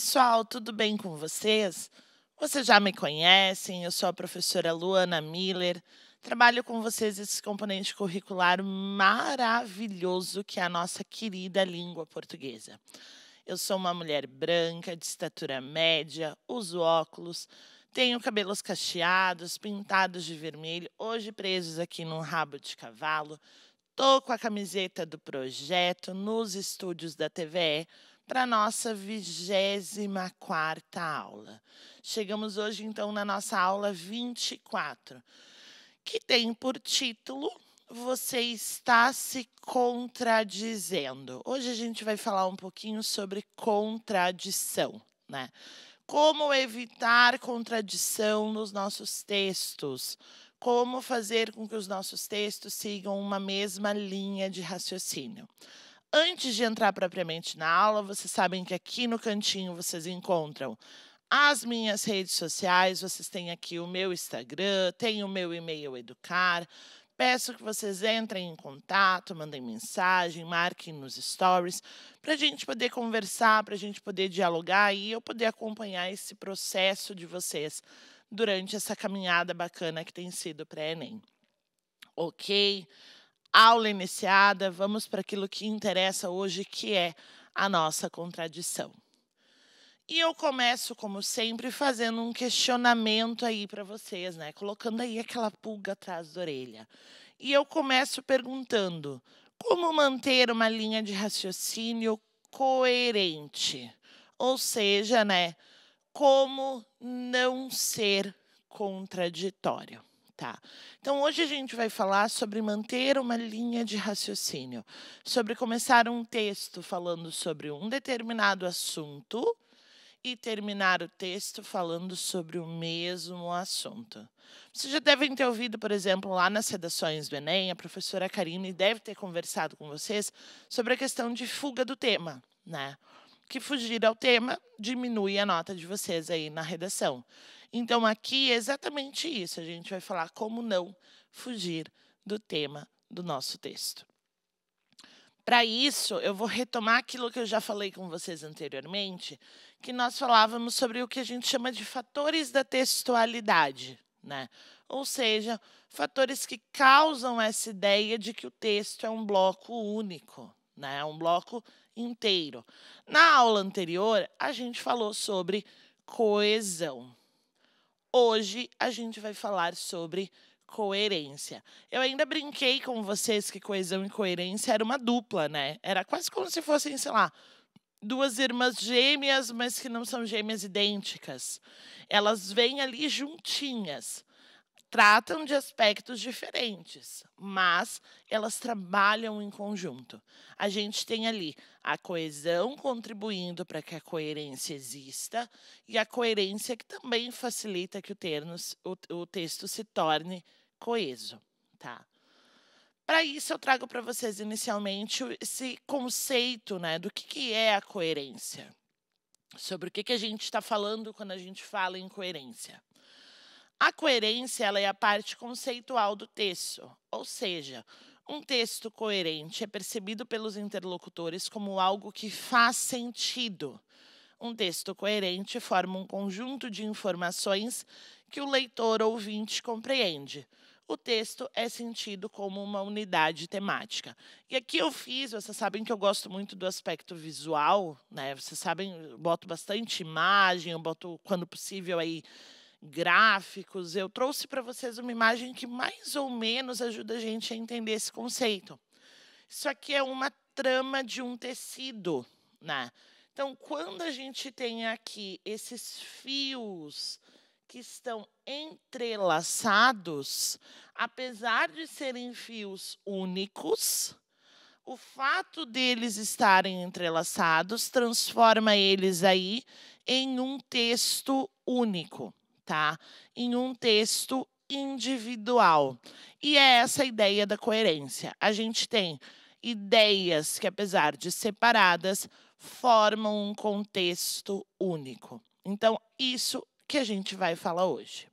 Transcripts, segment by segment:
pessoal, tudo bem com vocês? Vocês já me conhecem, eu sou a professora Luana Miller. Trabalho com vocês esse componente curricular maravilhoso que é a nossa querida língua portuguesa. Eu sou uma mulher branca, de estatura média, uso óculos, tenho cabelos cacheados, pintados de vermelho, hoje presos aqui num rabo de cavalo. Tô com a camiseta do projeto nos estúdios da TVE para a nossa 24 aula. Chegamos hoje, então, na nossa aula 24, que tem por título Você está se contradizendo. Hoje a gente vai falar um pouquinho sobre contradição, né? Como evitar contradição nos nossos textos, como fazer com que os nossos textos sigam uma mesma linha de raciocínio. Antes de entrar propriamente na aula, vocês sabem que aqui no cantinho vocês encontram as minhas redes sociais, vocês têm aqui o meu Instagram, tem o meu e-mail educar. Peço que vocês entrem em contato, mandem mensagem, marquem nos stories, para a gente poder conversar, para a gente poder dialogar e eu poder acompanhar esse processo de vocês durante essa caminhada bacana que tem sido para Enem. Ok? aula iniciada, vamos para aquilo que interessa hoje, que é a nossa contradição. E eu começo, como sempre, fazendo um questionamento aí para vocês, né? Colocando aí aquela pulga atrás da orelha. E eu começo perguntando: como manter uma linha de raciocínio coerente? Ou seja, né, como não ser contraditório? Então hoje a gente vai falar sobre manter uma linha de raciocínio, sobre começar um texto falando sobre um determinado assunto e terminar o texto falando sobre o mesmo assunto. Vocês já devem ter ouvido, por exemplo, lá nas redações do Enem, a professora Karine deve ter conversado com vocês sobre a questão de fuga do tema, né? que fugir ao tema diminui a nota de vocês aí na redação. Então, aqui é exatamente isso. A gente vai falar como não fugir do tema do nosso texto. Para isso, eu vou retomar aquilo que eu já falei com vocês anteriormente, que nós falávamos sobre o que a gente chama de fatores da textualidade, né? Ou seja, fatores que causam essa ideia de que o texto é um bloco único, né? Um bloco inteiro. Na aula anterior, a gente falou sobre coesão. Hoje a gente vai falar sobre coerência. Eu ainda brinquei com vocês que coesão e coerência era uma dupla, né? Era quase como se fossem, sei lá, duas irmãs gêmeas, mas que não são gêmeas idênticas. Elas vêm ali juntinhas tratam de aspectos diferentes, mas elas trabalham em conjunto. A gente tem ali a coesão contribuindo para que a coerência exista e a coerência que também facilita que o, o, o texto se torne coeso, tá? Para isso, eu trago para vocês inicialmente esse conceito né, do que, que é a coerência. Sobre o que, que a gente está falando quando a gente fala em coerência. A coerência ela é a parte conceitual do texto, ou seja, um texto coerente é percebido pelos interlocutores como algo que faz sentido. Um texto coerente forma um conjunto de informações que o leitor ouvinte compreende. O texto é sentido como uma unidade temática. E aqui eu fiz, vocês sabem que eu gosto muito do aspecto visual, né? Vocês sabem, eu boto bastante imagem, eu boto, quando possível, aí gráficos, eu trouxe para vocês uma imagem que mais ou menos ajuda a gente a entender esse conceito. Isso aqui é uma trama de um tecido, né? Então, quando a gente tem aqui esses fios que estão entrelaçados, apesar de serem fios únicos, o fato deles estarem entrelaçados transforma eles aí em um texto único. Em um texto individual. E é essa a ideia da coerência. A gente tem ideias que, apesar de separadas, formam um contexto único. Então, isso que a gente vai falar hoje.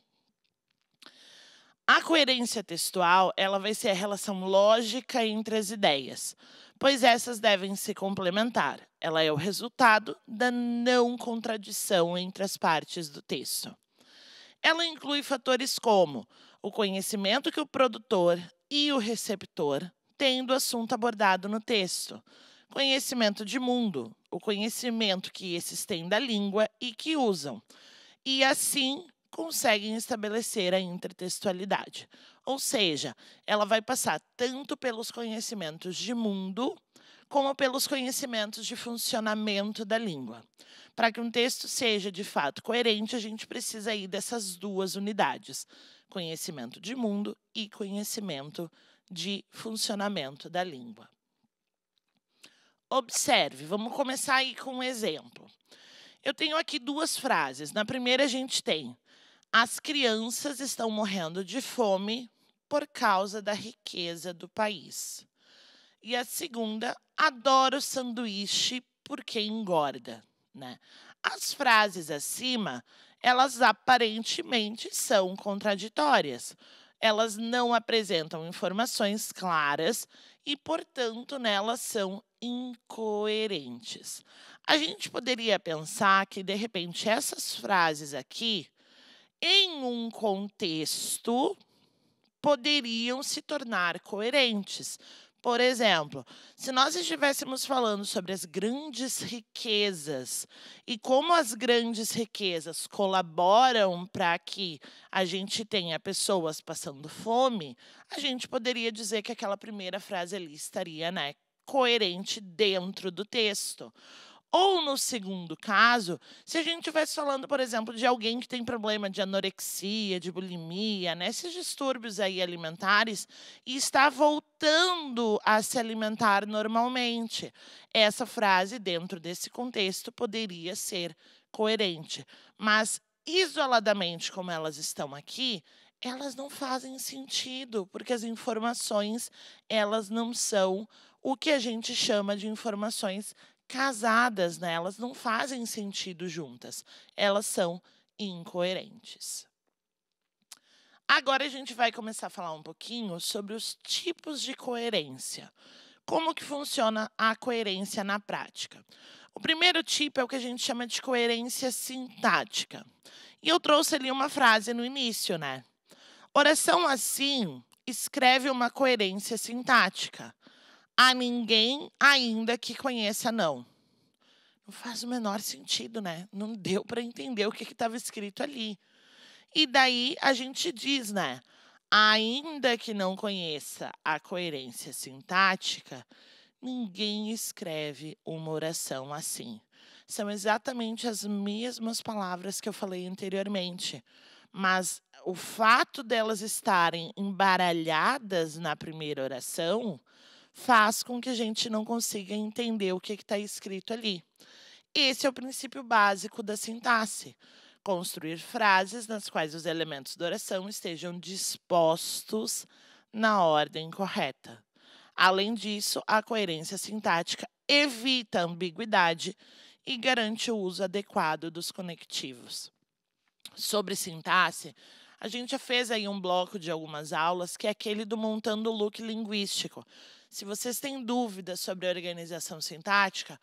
A coerência textual, ela vai ser a relação lógica entre as ideias, pois essas devem se complementar. Ela é o resultado da não contradição entre as partes do texto. Ela inclui fatores como o conhecimento que o produtor e o receptor têm do assunto abordado no texto, conhecimento de mundo, o conhecimento que esses têm da língua e que usam, e assim conseguem estabelecer a intertextualidade. Ou seja, ela vai passar tanto pelos conhecimentos de mundo como pelos conhecimentos de funcionamento da língua. Para que um texto seja de fato coerente, a gente precisa aí dessas duas unidades: conhecimento de mundo e conhecimento de funcionamento da língua. Observe, vamos começar aí com um exemplo. Eu tenho aqui duas frases. Na primeira, a gente tem: as crianças estão morrendo de fome por causa da riqueza do país. E a segunda, adoro sanduíche porque engorda. Né? As frases acima, elas aparentemente são contraditórias. Elas não apresentam informações claras e, portanto, nelas são incoerentes. A gente poderia pensar que, de repente, essas frases aqui, em um contexto, poderiam se tornar coerentes, por exemplo, se nós estivéssemos falando sobre as grandes riquezas e como as grandes riquezas colaboram para que a gente tenha pessoas passando fome, a gente poderia dizer que aquela primeira frase ali estaria, né, coerente dentro do texto. Ou no segundo caso, se a gente estivesse falando, por exemplo, de alguém que tem problema de anorexia, de bulimia, né, esses distúrbios aí alimentares, e está voltando a se alimentar normalmente. Essa frase, dentro desse contexto, poderia ser coerente. Mas, isoladamente, como elas estão aqui, elas não fazem sentido, porque as informações, elas não são o que a gente chama de informações casadas, né? Elas não fazem sentido juntas. Elas são incoerentes. Agora a gente vai começar a falar um pouquinho sobre os tipos de coerência. Como que funciona a coerência na prática? O primeiro tipo é o que a gente chama de coerência sintática. E eu trouxe ali uma frase no início, né? Oração assim escreve uma coerência sintática a ninguém ainda que conheça, não. Não faz o menor sentido, né? Não deu para entender o que estava escrito ali. E daí a gente diz, né? Ainda que não conheça a coerência sintática, ninguém escreve uma oração assim. São exatamente as mesmas palavras que eu falei anteriormente, mas o fato delas estarem embaralhadas na primeira oração faz com que a gente não consiga entender o que está escrito ali. Esse é o princípio básico da sintaxe construir frases nas quais os elementos da oração estejam dispostos na ordem correta. Além disso, a coerência sintática evita a ambiguidade e garante o uso adequado dos conectivos. Sobre sintaxe, a gente já fez aí um bloco de algumas aulas que é aquele do montando o look linguístico, se vocês têm dúvidas sobre organização sintática,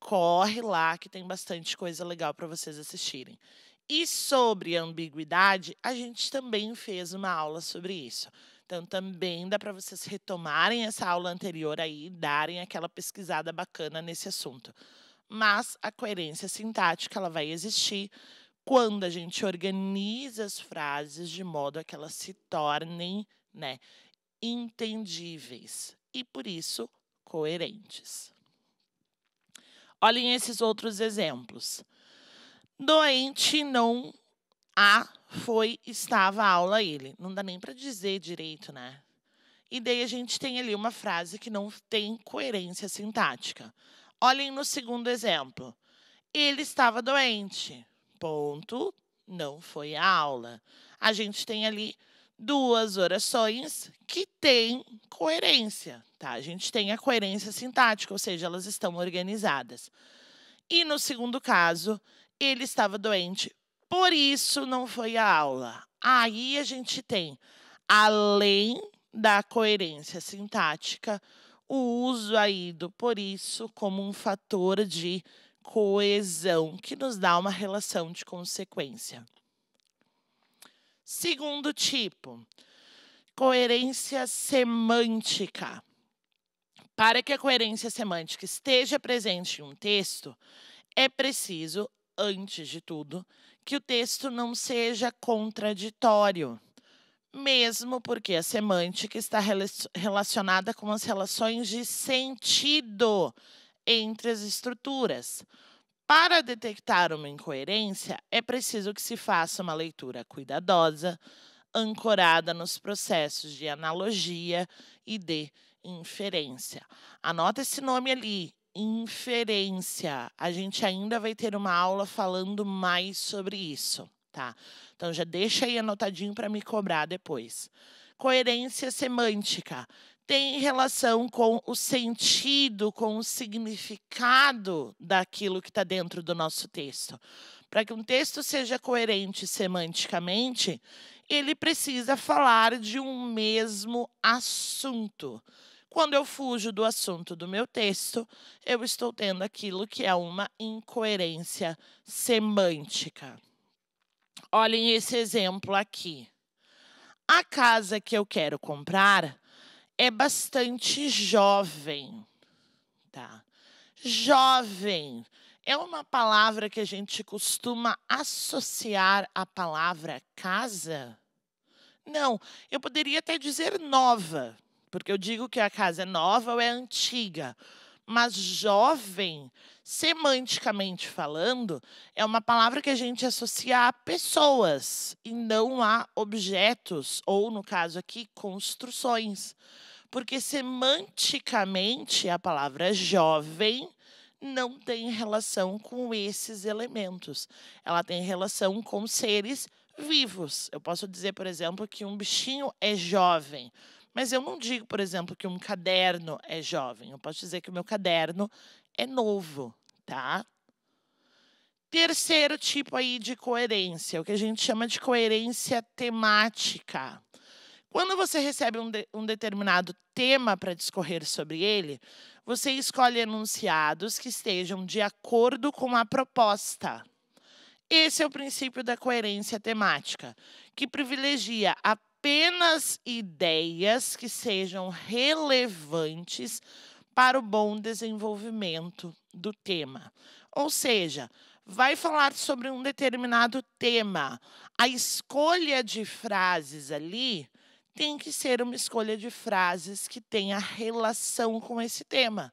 corre lá que tem bastante coisa legal para vocês assistirem. E sobre ambiguidade, a gente também fez uma aula sobre isso. Então, também dá para vocês retomarem essa aula anterior aí e darem aquela pesquisada bacana nesse assunto. Mas a coerência sintática ela vai existir quando a gente organiza as frases de modo a que elas se tornem né, entendíveis, e, por isso, coerentes. Olhem esses outros exemplos. Doente não a foi, estava a aula ele. Não dá nem para dizer direito, né? E daí a gente tem ali uma frase que não tem coerência sintática. Olhem no segundo exemplo. Ele estava doente. Ponto. Não foi a aula. A gente tem ali duas orações que têm coerência, tá? A gente tem a coerência sintática, ou seja, elas estão organizadas. E no segundo caso, ele estava doente, por isso não foi a aula. Aí a gente tem, além da coerência sintática, o uso aí do por isso como um fator de coesão que nos dá uma relação de consequência. Segundo tipo, coerência semântica. Para que a coerência semântica esteja presente em um texto, é preciso, antes de tudo, que o texto não seja contraditório, mesmo porque a semântica está relacionada com as relações de sentido entre as estruturas. Para detectar uma incoerência, é preciso que se faça uma leitura cuidadosa, ancorada nos processos de analogia e de inferência. Anota esse nome ali, inferência. A gente ainda vai ter uma aula falando mais sobre isso, tá? Então já deixa aí anotadinho para me cobrar depois. Coerência semântica, tem relação com o sentido, com o significado daquilo que está dentro do nosso texto. Para que um texto seja coerente semanticamente, ele precisa falar de um mesmo assunto. Quando eu fujo do assunto do meu texto, eu estou tendo aquilo que é uma incoerência semântica. Olhem esse exemplo aqui. A casa que eu quero comprar é bastante jovem, tá? Jovem é uma palavra que a gente costuma associar à palavra casa? Não, eu poderia até dizer nova, porque eu digo que a casa é nova ou é antiga mas jovem, semanticamente falando, é uma palavra que a gente associa a pessoas e não a objetos, ou, no caso aqui, construções. Porque semanticamente a palavra jovem não tem relação com esses elementos. Ela tem relação com seres vivos. Eu posso dizer, por exemplo, que um bichinho é jovem mas eu não digo, por exemplo, que um caderno é jovem. Eu posso dizer que o meu caderno é novo, tá? Terceiro tipo aí de coerência, o que a gente chama de coerência temática. Quando você recebe um, de, um determinado tema para discorrer sobre ele, você escolhe enunciados que estejam de acordo com a proposta. Esse é o princípio da coerência temática, que privilegia a apenas ideias que sejam relevantes para o bom desenvolvimento do tema. Ou seja, vai falar sobre um determinado tema. A escolha de frases ali tem que ser uma escolha de frases que tenha relação com esse tema.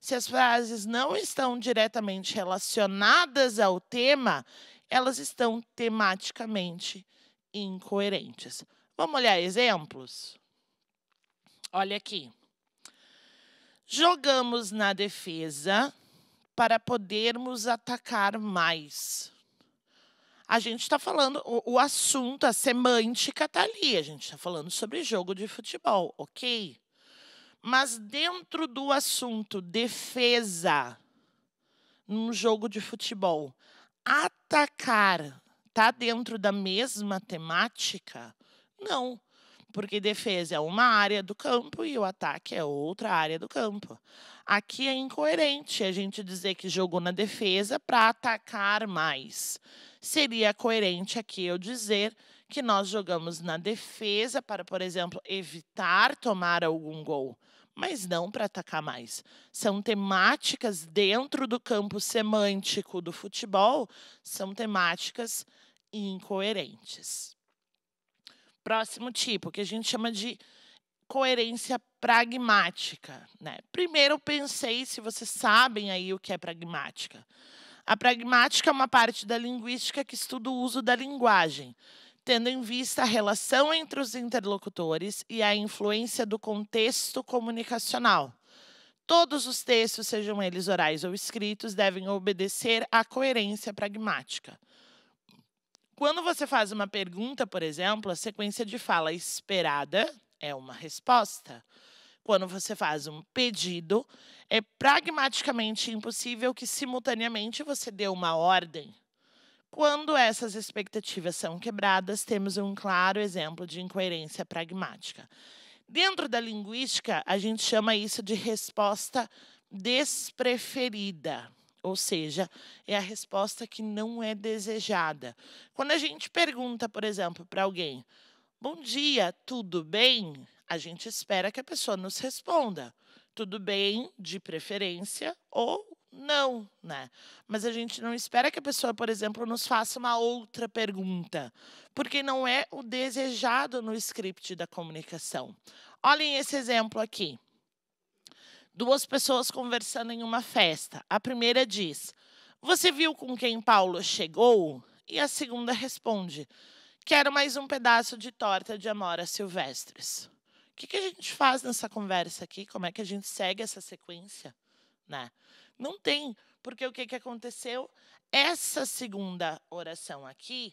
Se as frases não estão diretamente relacionadas ao tema, elas estão tematicamente incoerentes. Vamos olhar exemplos? Olha aqui. Jogamos na defesa para podermos atacar mais. A gente está falando, o, o, assunto, a semântica está ali. A gente está falando sobre jogo de futebol, ok? Mas dentro do assunto defesa, num jogo de futebol, atacar está dentro da mesma temática? Não, porque defesa é uma área do campo e o ataque é outra área do campo. Aqui é incoerente a gente dizer que jogou na defesa para atacar mais. Seria coerente aqui eu dizer que nós jogamos na defesa para, por exemplo, evitar tomar algum gol, mas não para atacar mais. São temáticas dentro do campo semântico do futebol, são temáticas incoerentes. Próximo tipo, que a gente chama de coerência pragmática. Né? Primeiro, eu pensei se vocês sabem aí o que é pragmática. A pragmática é uma parte da linguística que estuda o uso da linguagem, tendo em vista a relação entre os interlocutores e a influência do contexto comunicacional. Todos os textos, sejam eles orais ou escritos, devem obedecer à coerência pragmática. Quando você faz uma pergunta, por exemplo, a sequência de fala esperada é uma resposta. Quando você faz um pedido, é pragmaticamente impossível que simultaneamente você dê uma ordem. Quando essas expectativas são quebradas, temos um claro exemplo de incoerência pragmática. Dentro da linguística, a gente chama isso de resposta despreferida ou seja, é a resposta que não é desejada. Quando a gente pergunta, por exemplo, para alguém: Bom dia, tudo bem? A gente espera que a pessoa nos responda: Tudo bem, de preferência, ou não, né? Mas a gente não espera que a pessoa, por exemplo, nos faça uma outra pergunta, porque não é o desejado no script da comunicação. Olhem esse exemplo aqui duas pessoas conversando em uma festa. A primeira diz: Você viu com quem Paulo chegou? E a segunda responde: Quero mais um pedaço de torta de amora silvestres. O que, que, a gente faz nessa conversa aqui? Como é que a gente segue essa sequência? Né? Não tem, porque o que, que aconteceu? Essa segunda oração aqui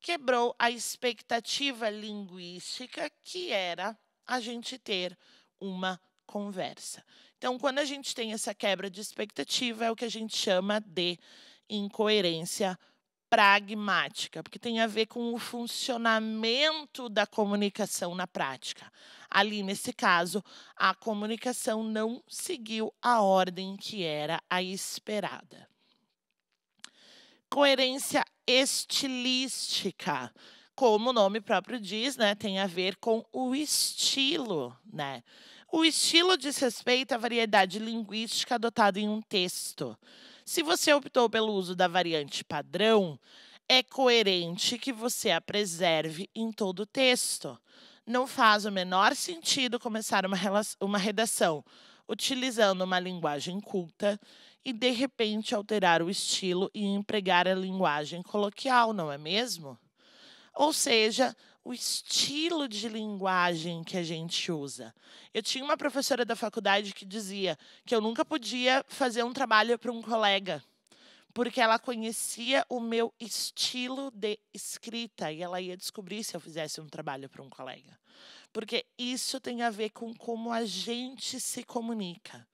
quebrou a expectativa linguística que era a gente ter uma conversa. Então, quando a gente tem essa quebra de expectativa, é o que a gente chama de incoerência pragmática, porque tem a ver com o funcionamento da comunicação na prática. Ali, nesse caso, a comunicação não seguiu a ordem que era a esperada. Coerência estilística como o nome próprio diz, né, tem a ver com o estilo, né? O estilo diz respeito à variedade linguística adotada em um texto. Se você optou pelo uso da variante padrão, é coerente que você a preserve em todo o texto. Não faz o menor sentido começar uma, uma redação utilizando uma linguagem culta e de repente alterar o estilo e empregar a linguagem coloquial, não é mesmo? Ou seja, o estilo de linguagem que a gente usa. Eu tinha uma professora da faculdade que dizia que eu nunca podia fazer um trabalho para um colega, porque ela conhecia o meu estilo de escrita e ela ia descobrir se eu fizesse um trabalho para um colega. Porque isso tem a ver com como a gente se comunica.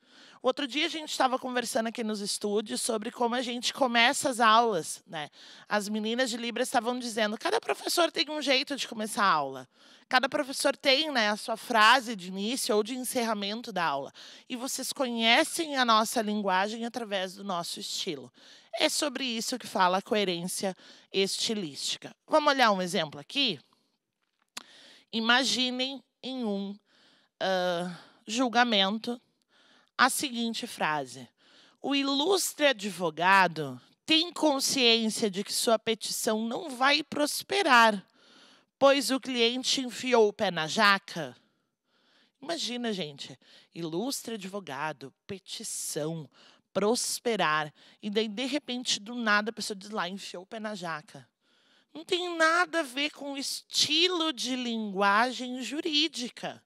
Outro dia a gente estava conversando aqui nos estúdios sobre como a gente começa as aulas, né? As meninas de Libras estavam dizendo: cada professor tem um jeito de começar a aula. Cada professor tem, né, a sua frase de início ou de encerramento da aula. E vocês conhecem a nossa linguagem através do nosso estilo. É sobre isso que fala a coerência estilística. Vamos olhar um exemplo aqui? Imaginem em um uh, julgamento a seguinte frase: O ilustre advogado tem consciência de que sua petição não vai prosperar, pois o cliente enfiou o pé na jaca? Imagina, gente, ilustre advogado, petição, prosperar, e daí, de repente, do nada, a pessoa diz lá, enfiou o pé na jaca. Não tem nada a ver com o estilo de linguagem jurídica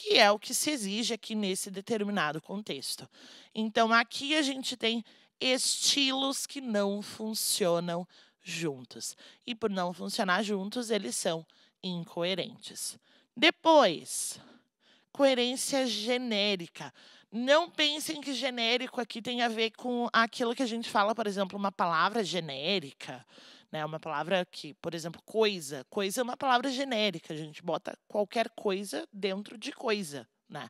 que é o que se exige aqui nesse determinado contexto. Então, aqui a gente tem estilos que não funcionam juntos. E por não funcionar juntos, eles são incoerentes. Depois, coerência genérica. Não pensem que genérico aqui tem a ver com aquilo que a gente fala, por exemplo, uma palavra genérica né? Uma palavra que, por exemplo, coisa. Coisa é uma palavra genérica, a gente bota qualquer coisa dentro de coisa. Né?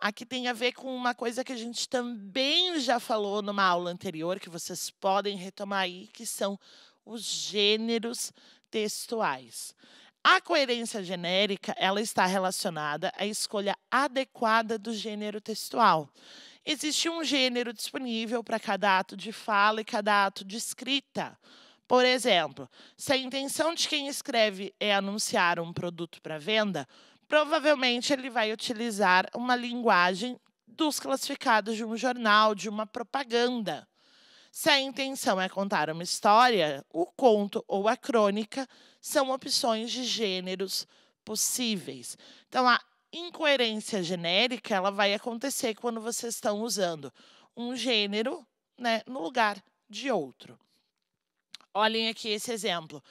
Aqui tem a ver com uma coisa que a gente também já falou numa aula anterior, que vocês podem retomar aí, que são os gêneros textuais. A coerência genérica, ela está relacionada à escolha adequada do gênero textual. Existe um gênero disponível para cada ato de fala e cada ato de escrita. Por exemplo, se a intenção de quem escreve é anunciar um produto para venda, provavelmente ele vai utilizar uma linguagem dos classificados de um jornal, de uma propaganda. Se a intenção é contar uma história, o conto ou a crônica são opções de gêneros possíveis. Então, a incoerência genérica ela vai acontecer quando vocês estão usando um gênero né, no lugar de outro. Olhem aqui esse exemplo,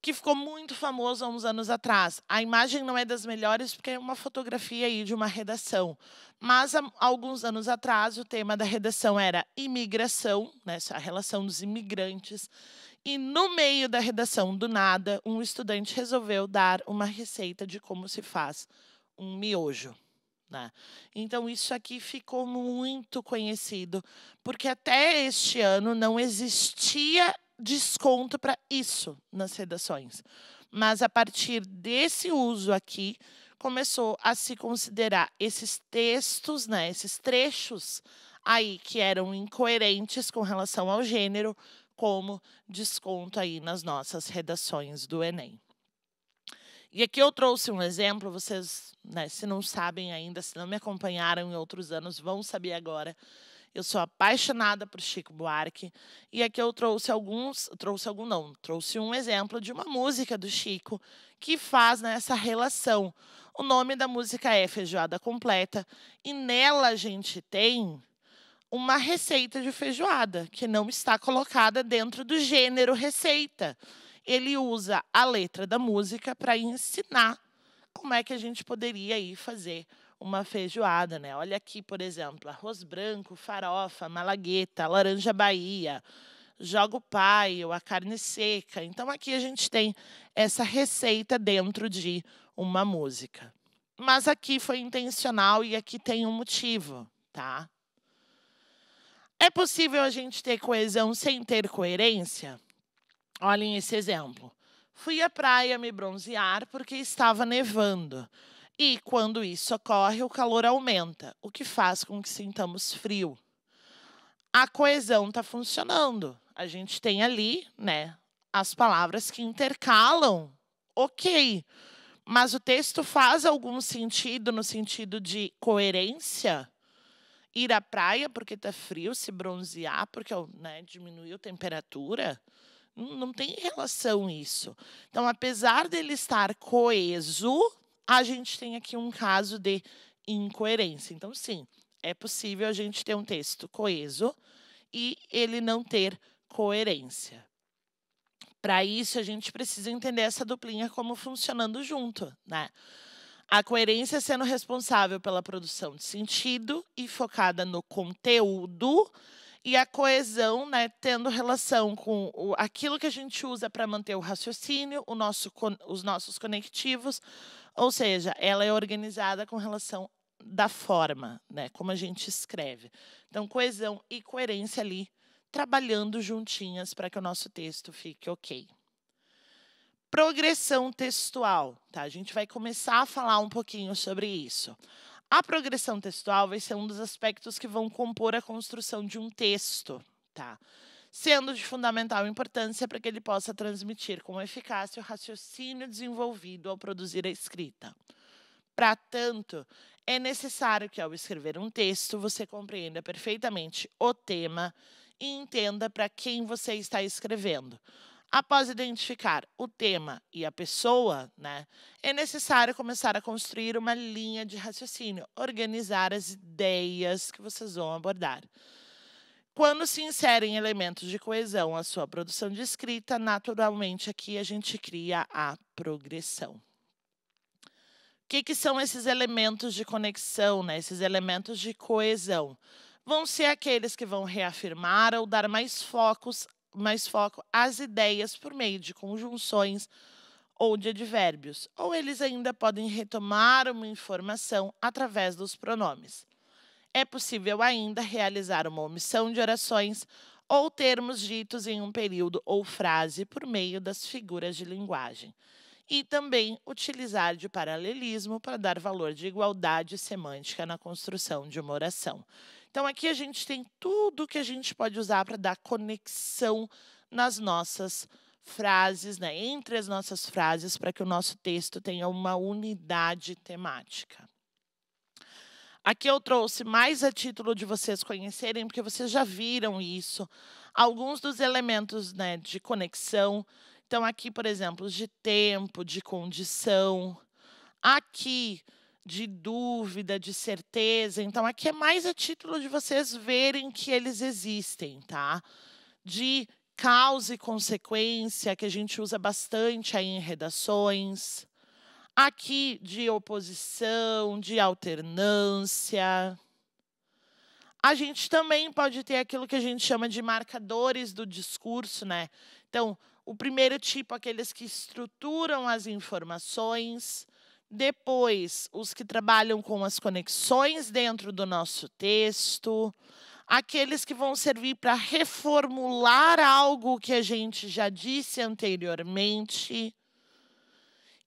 que ficou muito famoso há uns anos atrás. A imagem não é das melhores porque é uma fotografia aí de uma redação, mas há alguns anos atrás o tema da redação era imigração, né, a relação dos imigrantes. E no meio da redação, do nada, um estudante resolveu dar uma receita de como se faz um miojo. Né? Então, isso aqui ficou muito conhecido, porque até este ano não existia desconto para isso nas redações. Mas a partir desse uso aqui, começou a se considerar esses textos, né, esses trechos aí que eram incoerentes com relação ao gênero, como desconto aí nas nossas redações do Enem. E aqui eu trouxe um exemplo, vocês, né, se não sabem ainda, se não me acompanharam em outros anos, vão saber agora eu sou apaixonada por Chico Buarque e aqui eu trouxe alguns, trouxe algum não, trouxe um exemplo de uma música do Chico que faz nessa né, relação. O nome da música é Feijoada Completa e nela a gente tem uma receita de feijoada que não está colocada dentro do gênero receita. Ele usa a letra da música para ensinar como é que a gente poderia ir fazer uma feijoada, né? Olha aqui, por exemplo, arroz branco, farofa, malagueta, laranja Bahia, joga o paio, a carne seca. Então aqui a gente tem essa receita dentro de uma música. Mas aqui foi intencional e aqui tem um motivo, tá? É possível a gente ter coesão sem ter coerência? Olhem esse exemplo. Fui à praia me bronzear porque estava nevando. E quando isso ocorre, o calor aumenta, o que faz com que sintamos frio. A coesão está funcionando. A gente tem ali, né, as palavras que intercalam. OK. Mas o texto faz algum sentido no sentido de coerência? Ir à praia porque está frio, se bronzear porque né, diminuiu a temperatura? Não tem relação isso. Então, apesar dele estar coeso, a gente tem aqui um caso de incoerência. Então, sim, é possível a gente ter um texto coeso e ele não ter coerência. Para isso, a gente precisa entender essa duplinha como funcionando junto, né? A coerência sendo responsável pela produção de sentido e focada no conteúdo, e a coesão, né, tendo relação com o, aquilo que a gente usa para manter o raciocínio, o nosso, os nossos conectivos, ou seja, ela é organizada com relação da forma, né, como a gente escreve. Então, coesão e coerência ali trabalhando juntinhas para que o nosso texto fique ok. Progressão textual, tá? A gente vai começar a falar um pouquinho sobre isso. A progressão textual vai ser um dos aspectos que vão compor a construção de um texto, tá? sendo de fundamental importância para que ele possa transmitir com eficácia o raciocínio desenvolvido ao produzir a escrita. Para tanto, é necessário que, ao escrever um texto, você compreenda perfeitamente o tema e entenda para quem você está escrevendo. Após identificar o tema e a pessoa, né, é necessário começar a construir uma linha de raciocínio, organizar as ideias que vocês vão abordar. Quando se inserem elementos de coesão à sua produção de escrita, naturalmente aqui a gente cria a progressão. O que, que são esses elementos de conexão, né? esses elementos de coesão? Vão ser aqueles que vão reafirmar ou dar mais, focos, mais foco às ideias por meio de conjunções ou de advérbios, ou eles ainda podem retomar uma informação através dos pronomes é possível ainda realizar uma omissão de orações ou termos ditos em um período ou frase por meio das figuras de linguagem. E também utilizar de paralelismo para dar valor de igualdade semântica na construção de uma oração. Então, aqui a gente tem tudo que a gente pode usar para dar conexão nas nossas frases, né, entre as nossas frases, para que o nosso texto tenha uma unidade temática. Aqui eu trouxe mais a título de vocês conhecerem, porque vocês já viram isso. Alguns dos elementos né, de conexão. Então, aqui, por exemplo, de tempo, de condição. Aqui, de dúvida, de certeza. Então, aqui é mais a título de vocês verem que eles existem, tá? De causa e consequência, que a gente usa bastante aí em redações aqui de oposição, de alternância. A gente também pode ter aquilo que a gente chama de marcadores do discurso, né? Então, o primeiro tipo, aqueles que estruturam as informações. Depois, os que trabalham com as conexões dentro do nosso texto. Aqueles que vão servir para reformular algo que a gente já disse anteriormente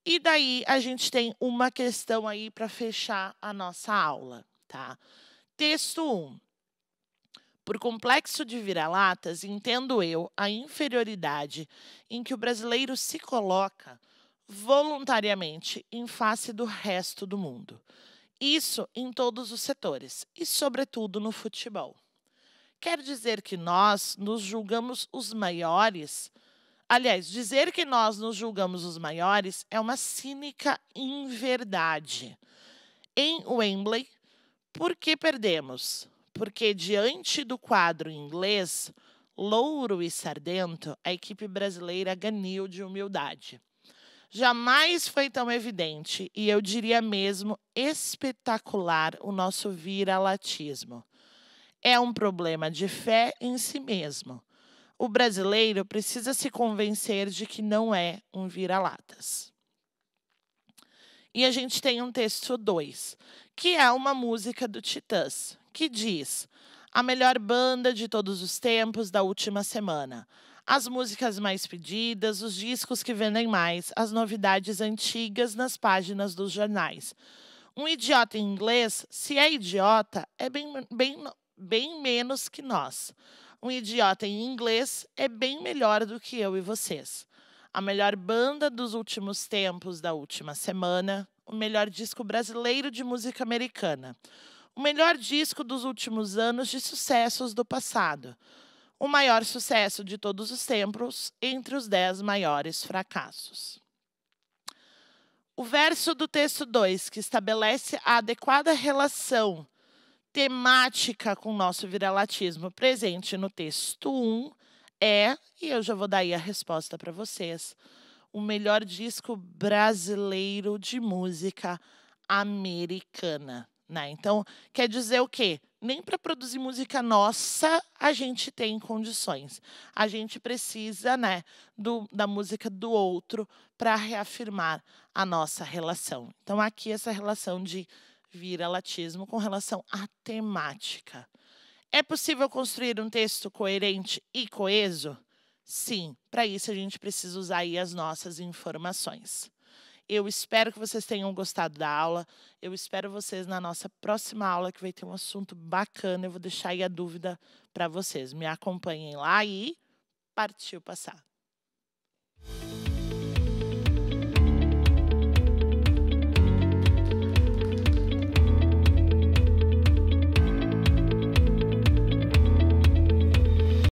e daí a gente tem uma questão aí para fechar a nossa aula, tá? Texto 1. Por complexo de vira-latas, entendo eu a inferioridade em que o brasileiro se coloca voluntariamente em face do resto do mundo. Isso em todos os setores e, sobretudo, no futebol. Quer dizer que nós nos julgamos os maiores Aliás, dizer que nós nos julgamos os maiores é uma cínica inverdade. Em Wembley, por que perdemos? Porque diante do quadro inglês, louro e sardento, a equipe brasileira ganhou de humildade. Jamais foi tão evidente e eu diria mesmo espetacular o nosso viralatismo. É um problema de fé em si mesmo o brasileiro precisa se convencer de que não é um vira-latas. E a gente tem um texto 2, que é uma música do Titãs, que diz: A melhor banda de todos os tempos da última semana. As músicas mais pedidas, os discos que vendem mais, as novidades antigas nas páginas dos jornais. Um idiota em inglês, se é idiota, é bem, bem, bem menos que nós. Um idiota em inglês é bem melhor do que eu e vocês. A melhor banda dos últimos tempos da última semana, o melhor disco brasileiro de música americana, o melhor disco dos últimos anos de sucessos do passado, o maior sucesso de todos os tempos entre os dez maiores fracassos. O verso do texto 2, que estabelece a adequada relação temática com o nosso viralatismo presente no texto 1 é, e eu já vou dar aí a resposta para vocês, o melhor disco brasileiro de música americana. Né? Então, quer dizer o quê? Nem para produzir música nossa a gente tem condições. A gente precisa né, do, da música do outro para reafirmar a nossa relação. Então, aqui essa relação de vira-latismo com relação à temática. É possível construir um texto coerente e coeso? Sim, para isso a gente precisa usar aí as nossas informações. Eu espero que vocês tenham gostado da aula. Eu espero vocês na nossa próxima aula, que vai ter um assunto bacana. Eu vou deixar aí a dúvida para vocês. Me acompanhem lá e partiu passar.